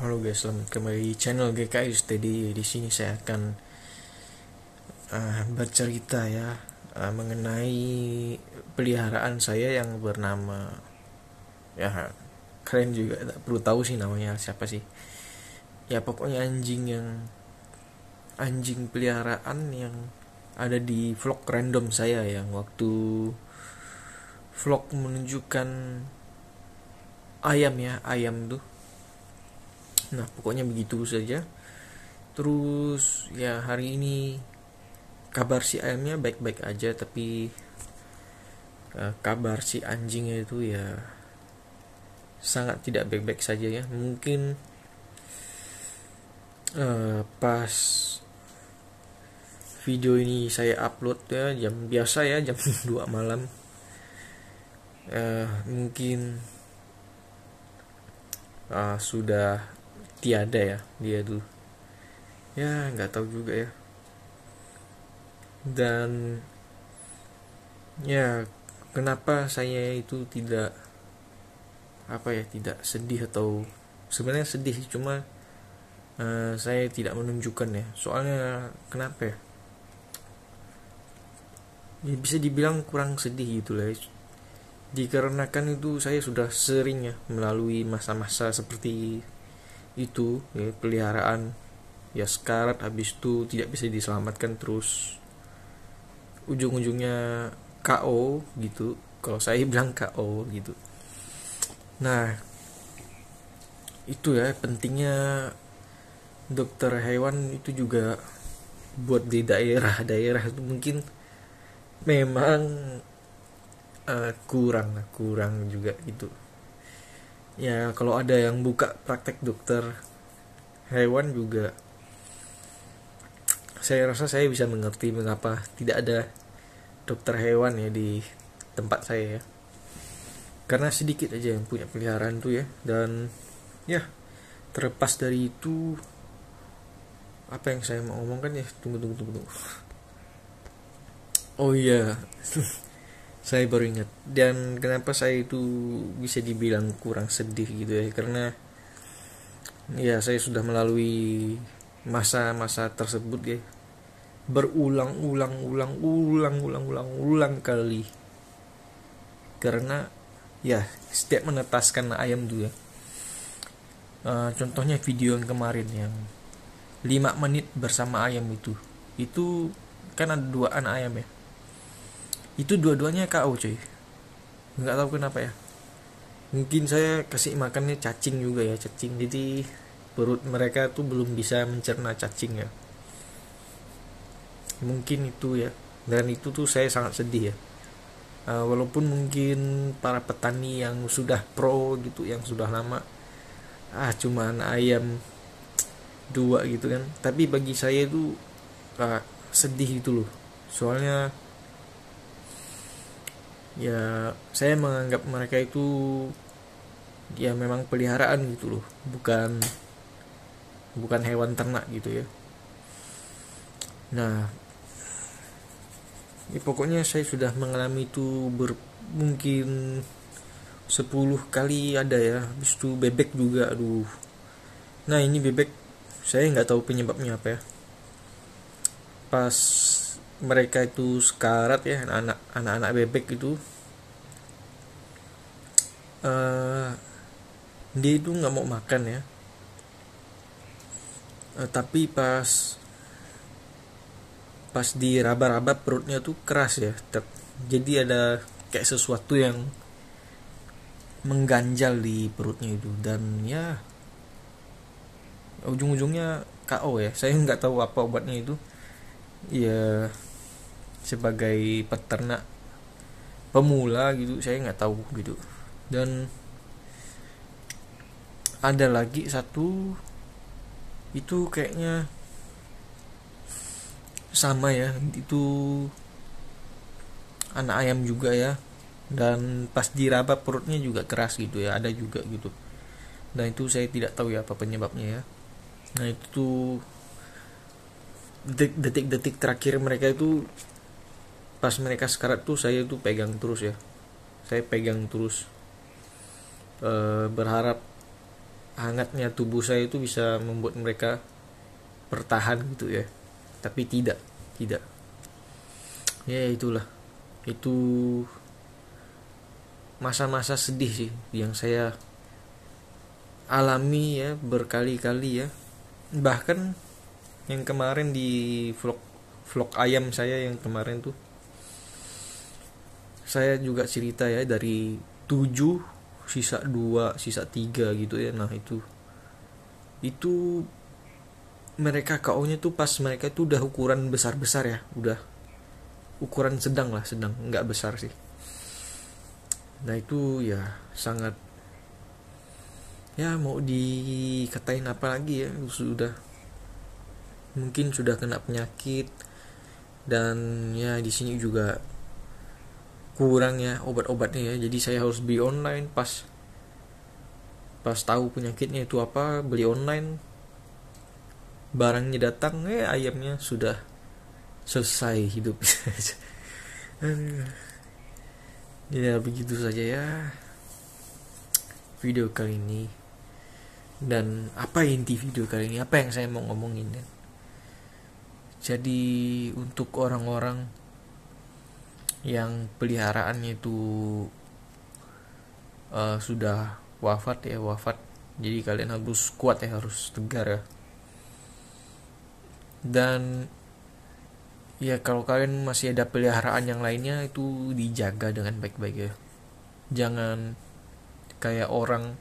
Halo guys, selamat kembali di channel GKI Steady. Di sini saya akan uh, bercerita ya uh, mengenai peliharaan saya yang bernama ya keren juga tak perlu tahu sih namanya siapa sih. Ya pokoknya anjing yang anjing peliharaan yang ada di vlog random saya yang waktu vlog menunjukkan ayam ya, ayam tuh nah pokoknya begitu saja terus ya hari ini kabar si ayamnya baik-baik aja tapi uh, kabar si anjingnya itu ya sangat tidak baik-baik saja ya mungkin uh, pas video ini saya upload ya jam biasa ya jam 2 malam uh, mungkin uh, sudah tiada ya dia dulu ya nggak tahu juga ya dan ya kenapa saya itu tidak apa ya tidak sedih atau sebenarnya sedih cuma uh, saya tidak menunjukkan ya soalnya kenapa ya ya bisa dibilang kurang sedih gitu lah ya. dikarenakan itu saya sudah sering ya melalui masa-masa seperti itu ya peliharaan ya sekarat habis itu tidak bisa diselamatkan terus ujung-ujungnya KO gitu kalau saya bilang KO gitu nah itu ya pentingnya dokter hewan itu juga buat di daerah-daerah itu mungkin memang uh, kurang kurang juga gitu ya kalau ada yang buka praktek dokter hewan juga saya rasa saya bisa mengerti mengapa tidak ada dokter hewan ya di tempat saya ya karena sedikit aja yang punya peliharaan tuh ya dan ya terlepas dari itu apa yang saya mau omongkan ya tunggu tunggu tunggu, tunggu. oh iya saya baru ingat dan kenapa saya itu bisa dibilang kurang sedih gitu ya karena ya saya sudah melalui masa-masa tersebut ya berulang-ulang ulang ulang ulang ulang ulang kali karena ya setiap menetaskan ayam juga ya. uh, eh, contohnya video yang kemarin yang lima menit bersama ayam itu itu kan ada dua anak ayam ya itu dua-duanya KO cuy nggak tahu kenapa ya mungkin saya kasih makannya cacing juga ya cacing jadi perut mereka tuh belum bisa mencerna cacing ya mungkin itu ya dan itu tuh saya sangat sedih ya uh, walaupun mungkin para petani yang sudah pro gitu yang sudah lama ah cuman ayam dua gitu kan tapi bagi saya itu uh, ah, sedih itu loh soalnya ya saya menganggap mereka itu ya memang peliharaan gitu loh bukan bukan hewan ternak gitu ya nah ya pokoknya saya sudah mengalami itu ber, mungkin 10 kali ada ya habis itu bebek juga aduh nah ini bebek saya nggak tahu penyebabnya apa ya pas mereka itu sekarat ya anak anak anak bebek itu uh, dia itu nggak mau makan ya uh, tapi pas pas diraba-raba perutnya tuh keras ya ter, jadi ada kayak sesuatu yang mengganjal di perutnya itu dan ya ujung-ujungnya KO ya saya nggak tahu apa obatnya itu ya sebagai peternak pemula gitu saya nggak tahu gitu dan ada lagi satu itu kayaknya sama ya itu anak ayam juga ya dan pas diraba perutnya juga keras gitu ya ada juga gitu dan itu saya tidak tahu ya apa penyebabnya ya nah itu detik-detik terakhir mereka itu pas mereka sekarat tuh saya tuh pegang terus ya saya pegang terus e, berharap hangatnya tubuh saya itu bisa membuat mereka bertahan gitu ya tapi tidak tidak ya itulah itu masa-masa sedih sih yang saya alami ya berkali-kali ya bahkan yang kemarin di vlog vlog ayam saya yang kemarin tuh saya juga cerita ya dari 7 sisa 2 sisa 3 gitu ya nah itu itu mereka KO nya tuh pas mereka tuh udah ukuran besar-besar ya udah ukuran sedang lah sedang nggak besar sih nah itu ya sangat ya mau dikatain apa lagi ya sudah mungkin sudah kena penyakit dan ya di sini juga kurang ya obat-obatnya ya jadi saya harus beli online pas pas tahu penyakitnya itu apa beli online barangnya datang eh ayamnya sudah selesai hidup ya begitu saja ya video kali ini dan apa inti video kali ini apa yang saya mau ngomongin ya? jadi untuk orang-orang yang peliharaannya itu uh, sudah wafat ya wafat jadi kalian harus kuat ya harus tegar ya dan ya kalau kalian masih ada peliharaan yang lainnya itu dijaga dengan baik-baik ya jangan kayak orang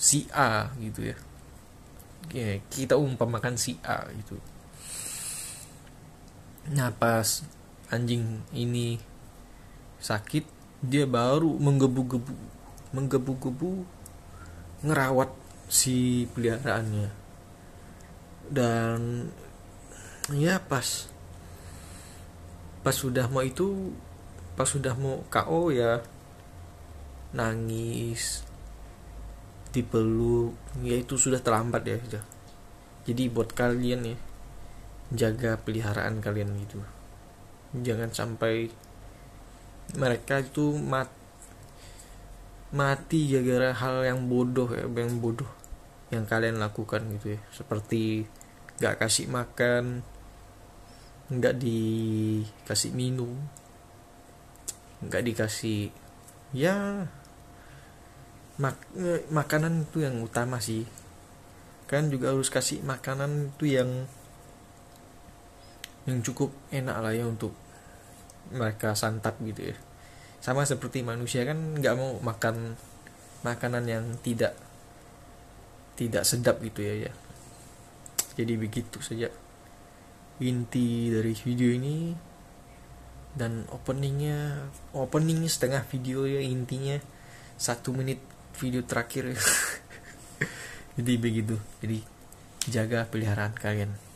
si A gitu ya ya kita umpamakan si A gitu nah pas anjing ini sakit dia baru menggebu-gebu menggebu-gebu ngerawat si peliharaannya dan ya pas pas sudah mau itu pas sudah mau KO ya nangis dipeluk ya itu sudah terlambat ya jadi buat kalian ya jaga peliharaan kalian gitu jangan sampai mereka itu mat mati ya gara hal yang bodoh ya yang bodoh yang kalian lakukan gitu ya seperti nggak kasih makan nggak dikasih minum nggak dikasih ya mak makanan itu yang utama sih kan juga harus kasih makanan itu yang yang cukup enak lah ya untuk mereka santap gitu ya sama seperti manusia kan nggak mau makan makanan yang tidak tidak sedap gitu ya ya jadi begitu saja inti dari video ini dan openingnya opening setengah video ya intinya satu menit video terakhir jadi begitu jadi jaga peliharaan kalian